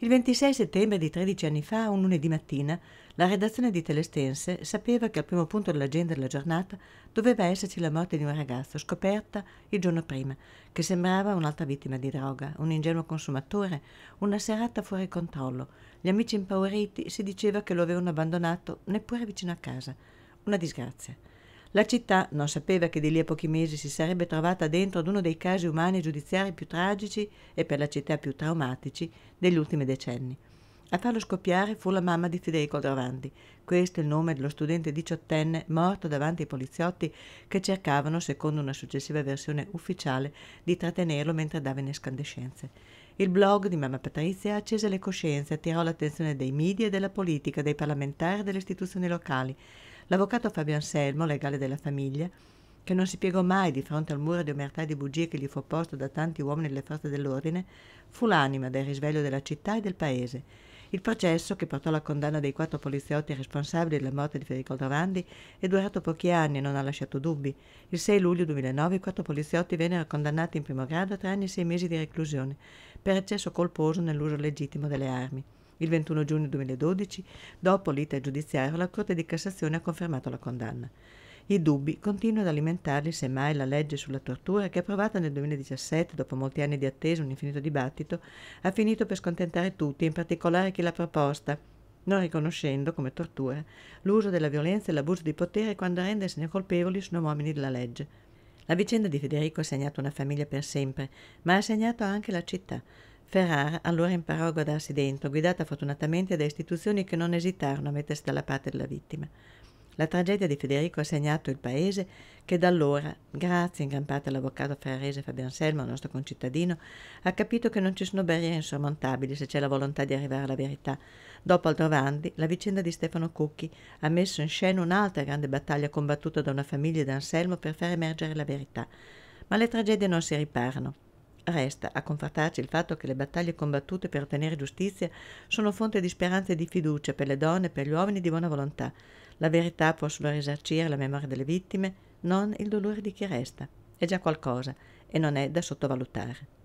Il 26 settembre di 13 anni fa, un lunedì mattina, la redazione di Telestense sapeva che al primo punto dell'agenda della giornata doveva esserci la morte di un ragazzo scoperta il giorno prima, che sembrava un'altra vittima di droga, un ingenuo consumatore, una serata fuori controllo. Gli amici impauriti si diceva che lo avevano abbandonato neppure vicino a casa. Una disgrazia. La città non sapeva che di lì a pochi mesi si sarebbe trovata dentro ad uno dei casi umani e giudiziari più tragici e per la città più traumatici degli ultimi decenni. A farlo scoppiare fu la mamma di Federico Dravandi. Questo è il nome dello studente diciottenne morto davanti ai poliziotti che cercavano, secondo una successiva versione ufficiale, di trattenerlo mentre dava in escandescenze. Il blog di Mamma Patrizia accese le coscienze, attirò l'attenzione dei media e della politica, dei parlamentari e delle istituzioni locali l'avvocato Fabio Anselmo, legale della famiglia, che non si piegò mai di fronte al muro di omertà e di bugie che gli fu posto da tanti uomini delle forze dell'ordine, fu l'anima del risveglio della città e del paese. Il processo, che portò alla condanna dei quattro poliziotti responsabili della morte di Federico Dovandi, è durato pochi anni e non ha lasciato dubbi. Il 6 luglio 2009 i quattro poliziotti vennero condannati in primo grado a tre anni e sei mesi di reclusione per eccesso colposo nell'uso legittimo delle armi. Il 21 giugno 2012, dopo l'iter giudiziario, la Corte di Cassazione ha confermato la condanna. I dubbi continuano ad alimentarli semmai la legge sulla tortura che approvata nel 2017, dopo molti anni di attesa e un infinito dibattito, ha finito per scontentare tutti, in particolare chi l'ha proposta, non riconoscendo come tortura l'uso della violenza e l'abuso di potere quando a rendersene colpevoli sono uomini della legge. La vicenda di Federico ha segnato una famiglia per sempre, ma ha segnato anche la città. Ferrar allora imparò a guardarsi dentro, guidata fortunatamente da istituzioni che non esitarono a mettersi dalla parte della vittima. La tragedia di Federico ha segnato il paese che da allora, grazie in gran parte all'avvocato ferrarese Fabian Selma, nostro concittadino, ha capito che non ci sono barriere insormontabili se c'è la volontà di arrivare alla verità. Dopo Aldrovandi, la vicenda di Stefano Cucchi ha messo in scena un'altra grande battaglia combattuta da una famiglia di Anselmo per far emergere la verità. Ma le tragedie non si riparano. Resta a confortarci il fatto che le battaglie combattute per ottenere giustizia sono fonte di speranza e di fiducia per le donne e per gli uomini di buona volontà. La verità può solo risarcire la memoria delle vittime, non il dolore di chi resta. È già qualcosa e non è da sottovalutare.